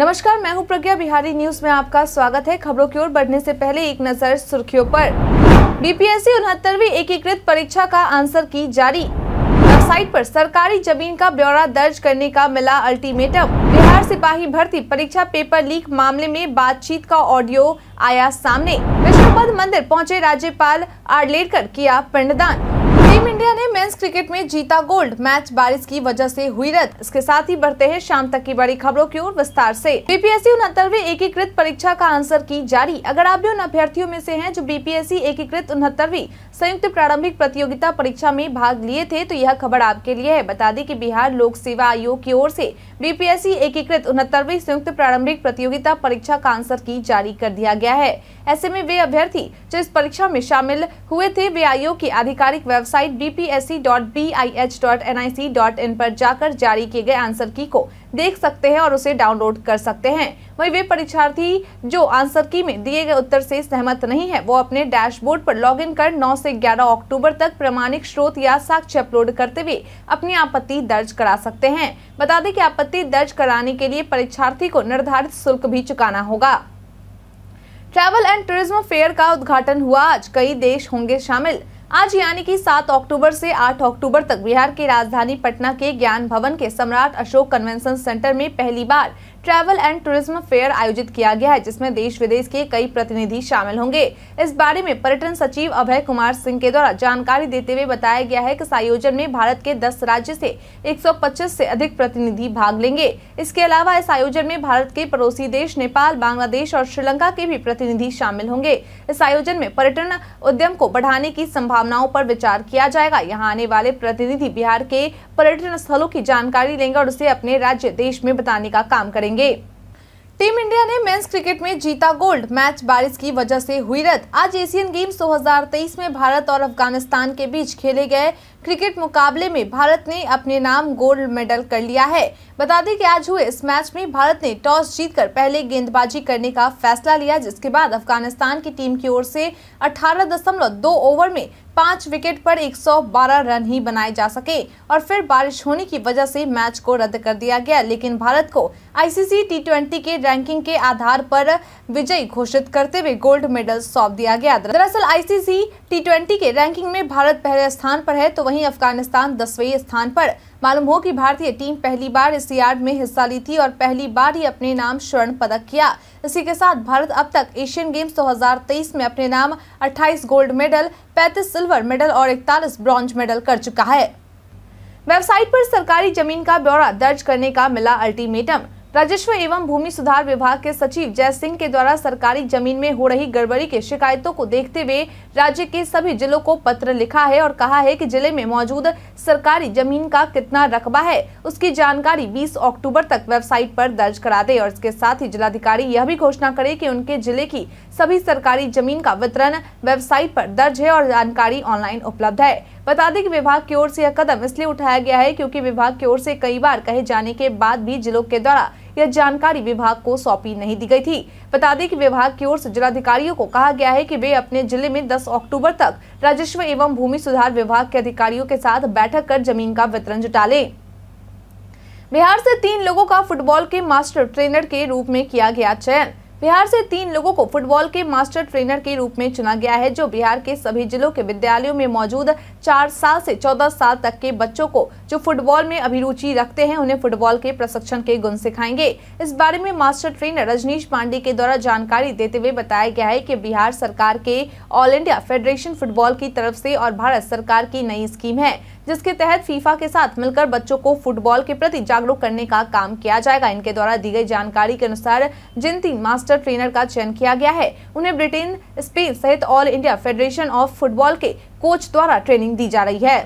नमस्कार मैं हूं प्रज्ञा बिहारी न्यूज में आपका स्वागत है खबरों की ओर बढ़ने से पहले एक नजर सुर्खियों पर बीपीएससी उनहत्तरवी एकीकृत परीक्षा का आंसर की जारी वेबसाइट पर सरकारी जमीन का ब्यौरा दर्ज करने का मिला अल्टीमेटम बिहार सिपाही भर्ती परीक्षा पेपर लीक मामले में बातचीत का ऑडियो आया सामने विष्णुपद मंदिर पहुँचे राज्यपाल आडलेडकर किया पिंडदान टीम इंडिया ने मेंस क्रिकेट में जीता गोल्ड मैच बारिश की वजह से हुई रद्द इसके साथ ही बढ़ते हैं शाम तक की बड़ी खबरों की ओर विस्तार से बीपीएससी उनहत्तरवे एकीकृत परीक्षा का आंसर की जारी अगर आप भी उन अभ्यर्थियों में से हैं जो बीपीएससी एकीकृत उनहत्तरवी संयुक्त प्रारंभिक प्रतियोगिता परीक्षा में भाग लिए थे तो यह खबर आपके लिए है बता दें की बिहार लोक सेवा आयोग की ओर ऐसी बीपीएससी एकीकृत उनहत्तरवी संयुक्त प्रारंभिक प्रतियोगिता परीक्षा का आंसर की जारी कर दिया गया है ऐसे में वे अभ्यर्थी जो इस परीक्षा में शामिल हुए थे वे आयोग की आधिकारिक वेबसाइट वेबसाइट bpsc.bih.nic.in पर जाकर जारी किए गए आंसर की को देख सकते हैं और उसे डाउनलोड कर सकते हैं वहीं वे परीक्षार्थी जो आंसर की में दिए गए उत्तर से सहमत नहीं है वो अपने डैशबोर्ड पर लॉगिन कर 9 से 11 अक्टूबर तक प्रमाणिक स्रोत या साक्ष्य अपलोड करते हुए अपनी आपत्ति दर्ज करा सकते हैं बता दें कि आपत्ति दर्ज कराने के लिए परीक्षार्थी को निर्धारित शुल्क भी चुकाना होगा ट्रैवल एंड टूरिज्म फेयर का उद्घाटन हुआ आज कई देश होंगे शामिल आज यानी कि 7 अक्टूबर से 8 अक्टूबर तक बिहार की राजधानी पटना के ज्ञान भवन के सम्राट अशोक कन्वेंशन सेंटर में पहली बार ट्रैवल एंड टूरिज्म फेयर आयोजित किया गया है जिसमें देश विदेश के कई प्रतिनिधि शामिल होंगे इस बारे में पर्यटन सचिव अभय कुमार सिंह के द्वारा जानकारी देते हुए बताया गया है कि इस आयोजन में भारत के 10 राज्य से 125 से अधिक प्रतिनिधि भाग लेंगे इसके अलावा इस आयोजन में भारत के पड़ोसी देश नेपाल बांग्लादेश और श्रीलंका के भी प्रतिनिधि शामिल होंगे इस आयोजन में पर्यटन उद्यम को बढ़ाने की संभावनाओं पर विचार किया जाएगा यहाँ आने वाले प्रतिनिधि बिहार के पर्यटन स्थलों की जानकारी लेंगे और उसे अपने राज्य देश में बताने का काम करेंगे करेंगे टीम इंडिया ने मेंस क्रिकेट में जीता गोल्ड मैच बारिश की वजह से हुई रद्द आज एशियन गेम्स 2023 में भारत और अफगानिस्तान के बीच खेले गए क्रिकेट मुकाबले में भारत ने अपने नाम गोल्ड मेडल कर लिया है बता दें कि आज हुए इस मैच में भारत ने टॉस जीतकर पहले गेंदबाजी करने का फैसला लिया जिसके बाद अफगानिस्तान की टीम की ओर से 18.2 ओवर में पाँच विकेट पर 112 रन ही बनाए जा सके और फिर बारिश होने की वजह से मैच को रद्द कर दिया गया लेकिन भारत को आईसीसी टी के रैंकिंग के आधार पर विजयी घोषित करते हुए गोल्ड मेडल सौंप दिया गया दरअसल आईसीसी टी के रैंकिंग में भारत पहले स्थान पर है तो वहीं अफगानिस्तान दसवें स्थान पर मालूम हो कि भारतीय टीम पहली बार इस यार्ड में हिस्सा ली थी और पहली बार ही अपने नाम स्वर्ण पदक किया इसी के साथ भारत अब तक एशियन गेम्स 2023 में अपने नाम 28 गोल्ड मेडल 35 सिल्वर मेडल और 41 ब्रॉन्ज मेडल कर चुका है वेबसाइट पर सरकारी जमीन का ब्यौरा दर्ज करने का मिला अल्टीमेटम राजस्व एवं भूमि सुधार विभाग के सचिव जय सिंह के द्वारा सरकारी जमीन में हो रही गड़बड़ी के शिकायतों को देखते हुए राज्य के सभी जिलों को पत्र लिखा है और कहा है कि जिले में मौजूद सरकारी जमीन का कितना रकबा है उसकी जानकारी 20 अक्टूबर तक वेबसाइट पर दर्ज करा दे और इसके साथ ही जिलाधिकारी यह भी घोषणा करे की उनके जिले की सभी सरकारी जमीन का वितरण वेबसाइट आरोप दर्ज है और जानकारी ऑनलाइन उपलब्ध है बता दें कि विभाग की ओर से यह कदम इसलिए उठाया गया है क्योंकि विभाग की ओर से कई बार कहे जाने के बाद भी जिलों के द्वारा यह जानकारी विभाग को सौंपी नहीं दी गई थी बता दें कि विभाग की ओर से जिलाधिकारियों को कहा गया है कि वे अपने जिले में 10 अक्टूबर तक राजस्व एवं भूमि सुधार विभाग के अधिकारियों के साथ बैठक कर जमीन का वितरण जुटा ले बिहार से तीन लोगों का फुटबॉल के मास्टर ट्रेनर के रूप में किया गया चयन बिहार से तीन लोगों को फुटबॉल के मास्टर ट्रेनर के रूप में चुना गया है जो बिहार के सभी जिलों के विद्यालयों में मौजूद चार साल से चौदह साल तक के बच्चों को जो फुटबॉल में अभिरुचि रखते हैं उन्हें फुटबॉल के प्रशिक्षण के गुण सिखाएंगे इस बारे में मास्टर ट्रेनर रजनीश पांडे के द्वारा जानकारी देते हुए बताया गया है की बिहार सरकार के ऑल इंडिया फेडरेशन फुटबॉल की तरफ ऐसी और भारत सरकार की नई स्कीम है जिसके तहत फीफा के साथ मिलकर बच्चों को फुटबॉल के प्रति जागरूक करने का काम किया जाएगा इनके द्वारा दी गई जानकारी के अनुसार जिन तीन मास्टर मास्टर ट्रेनर का चयन किया गया है उन्हें ब्रिटेन स्पेन सहित all India federation of football के कोच द्वारा ट्रेनिंग दी जा रही है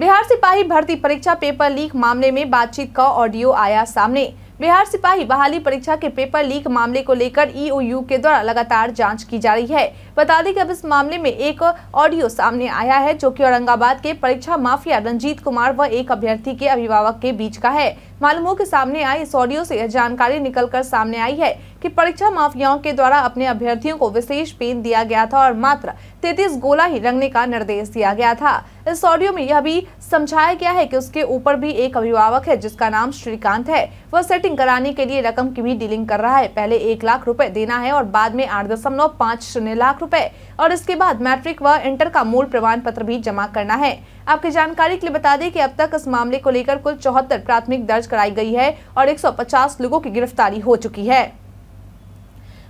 बिहार सिपाही भर्ती परीक्षा पेपर लीक मामले में बातचीत का ऑडियो आया सामने बिहार सिपाही बहाली परीक्षा के पेपर लीक मामले को लेकर ईओयू के द्वारा लगातार जांच की जा रही है बता दें कि अब इस मामले में एक ऑडियो सामने आया है जो कि औरंगाबाद के परीक्षा माफिया रंजीत कुमार व एक अभ्यर्थी के अभिभावक के बीच का है मालूमों के सामने आई इस ऑडियो से यह जानकारी निकलकर सामने आई है कि परीक्षा माफियाओं के द्वारा अपने अभ्यर्थियों को विशेष पेन दिया गया था और मात्र तैतीस गोला ही रंगने का निर्देश दिया गया था इस ऑडियो में यह भी समझाया गया है कि उसके ऊपर भी एक अभिभावक है जिसका नाम श्रीकांत है वह सेटिंग कराने के लिए रकम की भी डीलिंग कर रहा है पहले एक लाख रूपए देना है और बाद में आठ दशमलव पाँच शून्य लाख रूपए और इसके बाद मैट्रिक व इंटर का मूल प्रमाण पत्र भी जमा करना है आपकी जानकारी के लिए बता दें कि अब तक इस मामले को लेकर कुल चौहत्तर प्राथमिक दर्ज कराई गई है और 150 लोगों की गिरफ्तारी हो चुकी है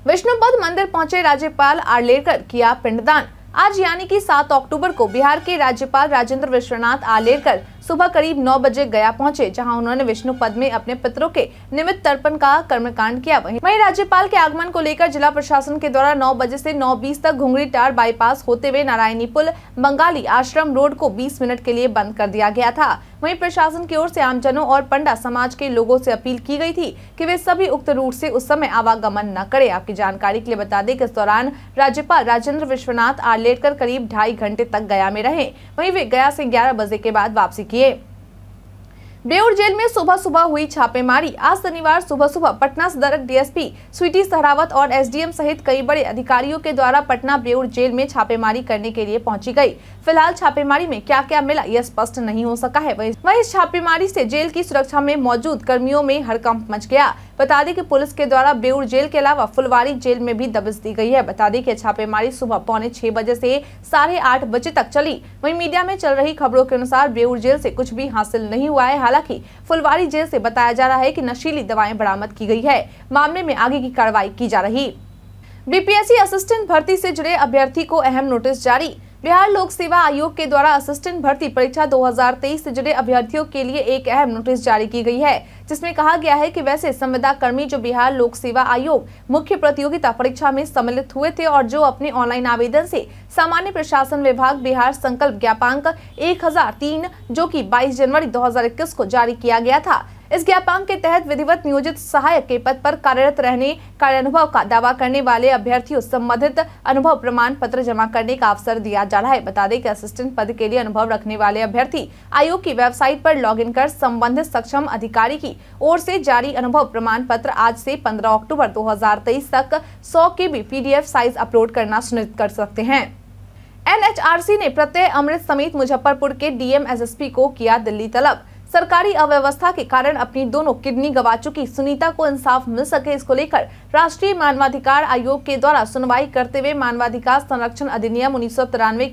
विष्णुपद मंदिर पहुंचे राज्यपाल आर्लेकर किया पिंडदान आज यानी कि 7 अक्टूबर को बिहार के राज्यपाल राजेंद्र विश्वनाथ आर्लेकर सुबह करीब नौ बजे गया पहुंचे जहां उन्होंने विष्णु पद में अपने पितरों के निमित्त तर्पण का कर्मकांड किया वहीं वही राज्यपाल के आगमन को लेकर जिला प्रशासन के द्वारा नौ बजे ऐसी नौ बीस तक घुंगरी टार बाईपास होते हुए नारायणी पुल बंगाली आश्रम रोड को बीस मिनट के लिए बंद कर दिया गया था वही प्रशासन की ओर ऐसी आमजनों और पंडा समाज के लोगों ऐसी अपील की गयी थी की वे सभी उक्त रूट ऐसी उस समय आवागमन न करे आपकी जानकारी के लिए बता दें की इस दौरान राज्यपाल राजेंद्र विश्वनाथ आर्लेटकर करीब ढाई घंटे तक गया में रहे वही वे गया ऐसी ग्यारह बजे के बाद वापसी की किए बेउर जेल में सुबह सुबह हुई छापेमारी आज शनिवार सुबह सुबह पटना सदरक डीएसपी स्वीटी सहरावत और एसडीएम सहित कई बड़े अधिकारियों के द्वारा पटना बेउर जेल में छापेमारी करने के लिए पहुंची गई फिलहाल छापेमारी में क्या क्या मिला यह स्पष्ट नहीं हो सका है वही इस छापेमारी से जेल की सुरक्षा में मौजूद कर्मियों में हड़कंप मच गया बता दें कि पुलिस के द्वारा बेउर जेल के अलावा फुलवारी जेल में भी दबिश दी गई है बता दें कि छापेमारी सुबह पौने छह बजे से साढ़े आठ बजे तक चली वहीं मीडिया में चल रही खबरों के अनुसार बेउर जेल से कुछ भी हासिल नहीं हुआ है हालांकि फुलवारी जेल से बताया जा रहा है की नशीली दवाएं बरामद की गई है मामले में आगे की कार्रवाई की जा रही बीपीएससी असिस्टेंट भर्ती से जुड़े अभ्यर्थी को अहम नोटिस जारी बिहार लोक सेवा आयोग के द्वारा असिस्टेंट भर्ती परीक्षा 2023 से जुड़े अभ्यर्थियों के लिए एक अहम नोटिस जारी की गई है जिसमें कहा गया है कि वैसे संविदा कर्मी जो बिहार लोक सेवा आयोग मुख्य प्रतियोगिता परीक्षा में सम्मिलित हुए थे और जो अपने ऑनलाइन आवेदन से सामान्य प्रशासन विभाग बिहार संकल्प ज्ञापांक एक जो की बाईस जनवरी दो को जारी किया गया था इस ज्ञापांग के तहत विधिवत नियोजित सहायक के पद पर कार्यरत रहने कार्यानुभव का दावा करने वाले अभ्यर्थियों संबंधित अनुभव प्रमाण पत्र जमा करने का अवसर दिया जा रहा है बता दें कि असिस्टेंट पद के लिए अनुभव रखने वाले अभ्यर्थी आयोग की वेबसाइट पर लॉगिन कर संबंधित सक्षम अधिकारी की ओर से जारी अनुभव प्रमाण पत्र आज से पंद्रह अक्टूबर दो तक सौ के बी पीडीएफ साइज अपलोड करना सुनिश्चित कर सकते हैं एनएचआरसी ने प्रत्यय अमृत समेत मुजफ्फरपुर के डीएम एसएसपी को किया दिल्ली तलब सरकारी अव्यवस्था के कारण अपनी दोनों किडनी गवा चुकी सुनीता को इंसाफ मिल सके इसको लेकर राष्ट्रीय मानवाधिकार आयोग के द्वारा सुनवाई करते हुए मानवाधिकार संरक्षण अधिनियम उन्नीस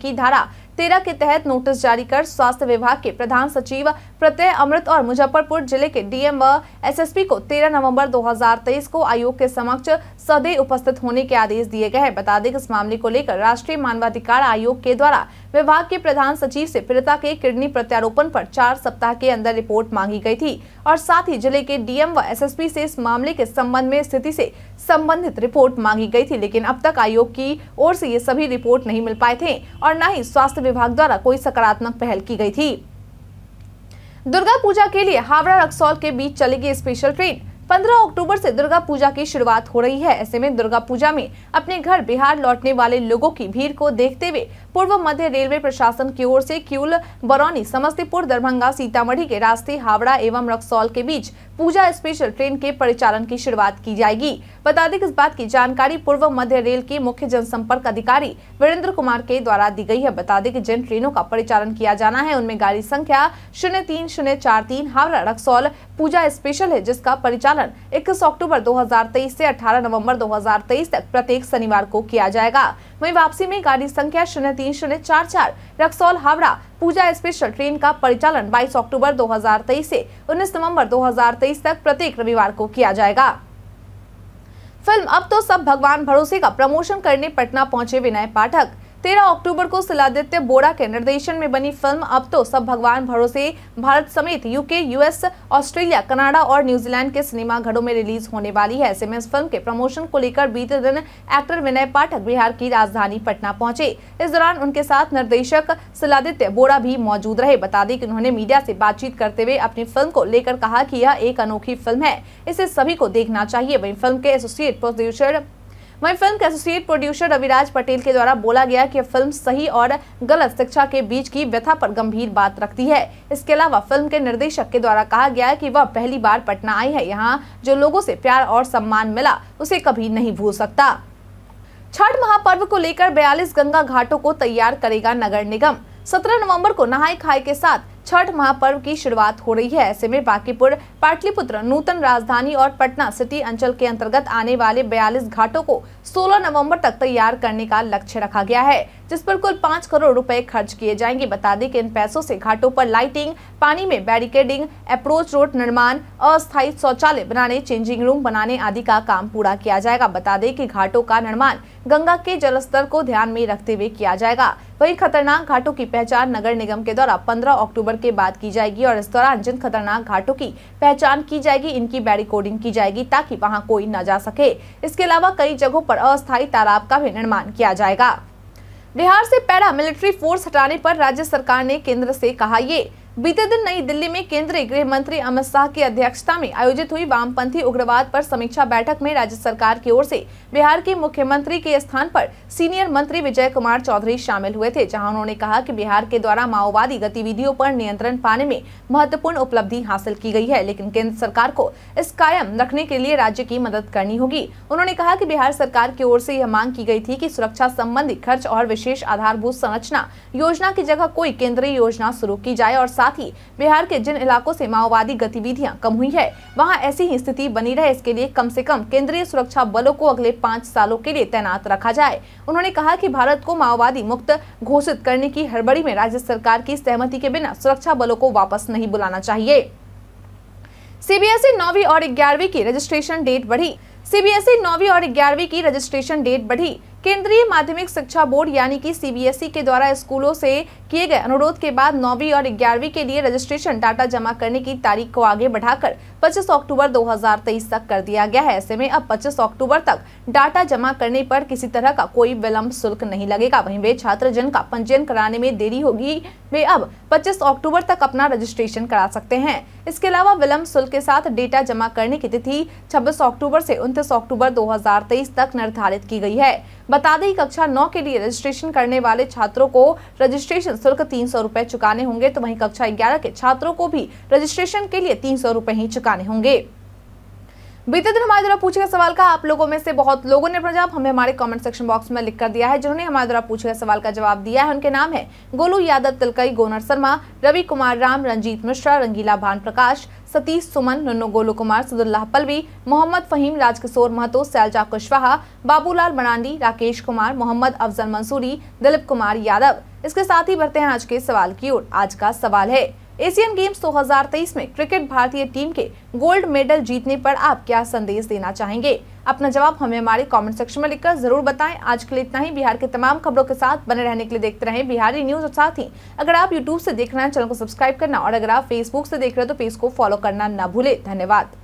की धारा तेरह के तहत नोटिस जारी कर स्वास्थ्य विभाग के प्रधान सचिव प्रत्यय अमृत और मुजफ्फरपुर जिले के डीएम व एसएसपी को 13 नवंबर 2023 को आयोग के समक्ष सदैव उपस्थित होने के आदेश दिए गए हैं बता दें कि इस मामले को लेकर राष्ट्रीय मानवाधिकार आयोग के द्वारा विभाग के प्रधान सचिव से पीड़िता के किडनी प्रत्यारोपण पर चार सप्ताह के अंदर रिपोर्ट मांगी गई थी और साथ ही जिले के डीएम व एसएसपी से इस मामले के संबंध में स्थिति से संबंधित रिपोर्ट मांगी गई थी लेकिन अब तक आयोग की ओर से ये सभी रिपोर्ट नहीं मिल पाए थे और न ही स्वास्थ्य विभाग द्वारा कोई सकारात्मक पहल की गई थी दुर्गा पूजा के लिए हावड़ा रक्सौल के बीच चलेगी स्पेशल ट्रेन 15 अक्टूबर से दुर्गा पूजा की शुरुआत हो रही है ऐसे में दुर्गा पूजा में अपने घर बिहार लौटने वाले लोगों की भीड़ को देखते हुए पूर्व मध्य रेलवे प्रशासन की ओर से क्यूल बरौनी समस्तीपुर दरभंगा सीतामढ़ी के रास्ते हावड़ा एवं रक्सौल के बीच पूजा स्पेशल ट्रेन के परिचालन की शुरुआत की जाएगी बता दें इस बात की जानकारी पूर्व मध्य रेल के मुख्य जनसंपर्क अधिकारी वीरेंद्र कुमार के द्वारा दी गई है बता दें कि जिन ट्रेनों का परिचालन किया जाना है उनमें गाड़ी संख्या शून्य तीन शून्य चार तीन हावड़ा रक्सौल पूजा स्पेशल है जिसका परिचालन इक्कीस अक्टूबर दो से अठारह नवम्बर दो तक प्रत्येक शनिवार को किया जाएगा वहीं वापसी में गाड़ी संख्या शून्य तीन शून्य चार चार रक्सौल हावड़ा पूजा स्पेशल ट्रेन का परिचालन 22 अक्टूबर 2023 से 19 नवंबर 2023 तक प्रत्येक रविवार को किया जाएगा फिल्म अब तो सब भगवान भरोसे का प्रमोशन करने पटना पहुंचे विनय पाठक तेरह अक्टूबर को शिलादित्य बोरा के निर्देशन में बनी फिल्म अब तो सब भगवान भरोसे भारत समेत यूके यूएस ऑस्ट्रेलिया कनाडा और न्यूजीलैंड के सिनेमा घरों में रिलीज होने वाली है ऐसे में इस फिल्म के प्रमोशन को लेकर बीते दिन एक्टर विनय पाठक बिहार की राजधानी पटना पहुंचे इस दौरान उनके साथ निर्देशक शिलादित्य बोरा भी मौजूद रहे बता दें कि उन्होंने मीडिया से बातचीत करते हुए अपनी फिल्म को लेकर कहा कि यह एक अनोखी फिल्म है इसे सभी को देखना चाहिए वही फिल्म के एसोसिएट प्रोड्यूसर वहीं फिल्म के एसोसिएट प्रोड्यूसर रविराज पटेल के द्वारा बोला गया कि फिल्म सही और गलत शिक्षा के बीच की व्यथा पर गंभीर बात रखती है इसके अलावा फिल्म के निर्देशक के द्वारा कहा गया कि वह पहली बार पटना आई है यहाँ जो लोगों से प्यार और सम्मान मिला उसे कभी नहीं भूल सकता छठ महापर्व को लेकर बयालीस गंगा घाटों को तैयार करेगा नगर निगम सत्रह नवंबर को नहाय खाए के साथ छठ महापर्व की शुरुआत हो रही है ऐसे में बाकीपुर पाटलिपुत्र नूतन राजधानी और पटना सिटी अंचल के अंतर्गत आने वाले बयालीस घाटों को 16 नवंबर तक तैयार करने का लक्ष्य रखा गया है जिस पर कुल पाँच करोड़ रुपए खर्च किए जाएंगे बता दें कि इन पैसों से घाटों पर लाइटिंग पानी में बैरिकेडिंग अप्रोच रोड निर्माण अस्थायी शौचालय बनाने चेंजिंग रूम बनाने आदि का काम पूरा किया जाएगा बता दें कि घाटों का निर्माण गंगा के जल स्तर को ध्यान में रखते हुए किया जाएगा वही खतरनाक घाटों की पहचान नगर निगम के द्वारा पंद्रह अक्टूबर के बाद की जाएगी और इस दौरान जिन खतरनाक घाटों की पहचान की जाएगी इनकी बैरिकोडिंग की जाएगी ताकि वहाँ कोई न जा सके इसके अलावा कई जगहों पर अस्थायी तालाब का भी निर्माण किया जाएगा बिहार से पैरा मिलिट्री फोर्स हटाने पर राज्य सरकार ने केंद्र से कहा ये बीते दिन नई दिल्ली में केंद्रीय गृह मंत्री अमित शाह की अध्यक्षता में आयोजित हुई वामपंथी उग्रवाद पर समीक्षा बैठक में राज्य सरकार की ओर से बिहार के मुख्यमंत्री के स्थान पर सीनियर मंत्री विजय कुमार चौधरी शामिल हुए थे जहां उन्होंने कहा कि बिहार के द्वारा माओवादी गतिविधियों पर नियंत्रण पाने में महत्वपूर्ण उपलब्धि हासिल की गयी है लेकिन केंद्र सरकार को इस कायम रखने के लिए राज्य की मदद करनी होगी उन्होंने कहा की बिहार सरकार की ओर ऐसी यह मांग की गयी थी की सुरक्षा संबंधी खर्च और विशेष आधारभूत संरचना योजना की जगह कोई केंद्रीय योजना शुरू की जाए और साथ ही बिहार के जिन इलाकों से माओवादी गतिविधियां कम हुई है वहां ऐसी ही स्थिति बनी रहे इसके लिए कम से कम केंद्रीय सुरक्षा बलों को अगले पाँच सालों के लिए तैनात रखा जाए उन्होंने कहा की भारत को माओवादी मुक्त घोषित करने की हड़बड़ी में राज्य सरकार की सहमति के बिना सुरक्षा बलों को वापस नहीं बुलाना चाहिए सीबीएसई नौवीं और ग्यारहवीं की रजिस्ट्रेशन डेट बढ़ी सीबीएसई नौवीं और ग्यारहवीं की रजिस्ट्रेशन डेट बढ़ी केंद्रीय माध्यमिक शिक्षा बोर्ड यानी कि सीबीएसई के द्वारा स्कूलों से किए गए अनुरोध के बाद नौवीं और ग्यारहवीं के लिए रजिस्ट्रेशन डाटा जमा करने की तारीख को आगे बढ़ाकर 25 अक्टूबर 2023 तक कर दिया गया है ऐसे में अब 25 अक्टूबर तक डाटा जमा करने पर किसी तरह का कोई विलम्ब शुल्क नहीं लगेगा वहीं वे छात्र जन का पंजीयन कराने में देरी होगी वे अब 25 अक्टूबर तक अपना रजिस्ट्रेशन करा सकते हैं इसके अलावा विलम्ब शुल्क के साथ डेटा जमा करने की तिथि छब्बीस अक्टूबर से उन्तीस अक्टूबर दो तक निर्धारित की गयी है बता दें कक्षा नौ के लिए रजिस्ट्रेशन करने वाले छात्रों को रजिस्ट्रेशन शुल्क तीन सौ रूपए चुकाने होंगे तो वहीं कक्षा ग्यारह के छात्रों को भी रजिस्ट्रेशन के लिए तीन सौ रूपए ही चुकाने होंगे बीते दिन हमारे द्वारा पूछे गए सवाल का आप लोगों में से बहुत लोगों ने प्रजाप हमें हमारे कमेंट सेक्शन बॉक्स में लिख कर दिया है जिन्होंने हमारे द्वारा पूछे गए सवाल का जवाब दिया है उनके नाम है गोलू यादव तिलकई गोनर शर्मा रवि कुमार राम रंजीत मिश्रा रंगीला भान प्रकाश सतीश सुमन नन्नो गोलू कुमार सदुल्लाह पलवी मोहम्मद फहीम राजकिशोर महतो सैलजा कुशवाहा बाबूलाल मरांडी राकेश कुमार मोहम्मद अफजल मंसूरी दिलीप कुमार यादव इसके साथ ही बढ़ते हैं आज के सवाल की ओर आज का सवाल है एशियन गेम्स 2023 में क्रिकेट भारतीय टीम के गोल्ड मेडल जीतने पर आप क्या संदेश देना चाहेंगे अपना जवाब हमें हमारे कमेंट सेक्शन में लिखकर जरूर बताएं आज के लिए इतना ही बिहार के तमाम खबरों के साथ बने रहने के लिए देखते रहें बिहारी न्यूज और साथ ही अगर आप यूट्यूब से देख रहे हैं चैनल को सब्सक्राइब करना और अगर आप फेसबुक से देख रहे हैं तो पेज को फॉलो करना न भूले धन्यवाद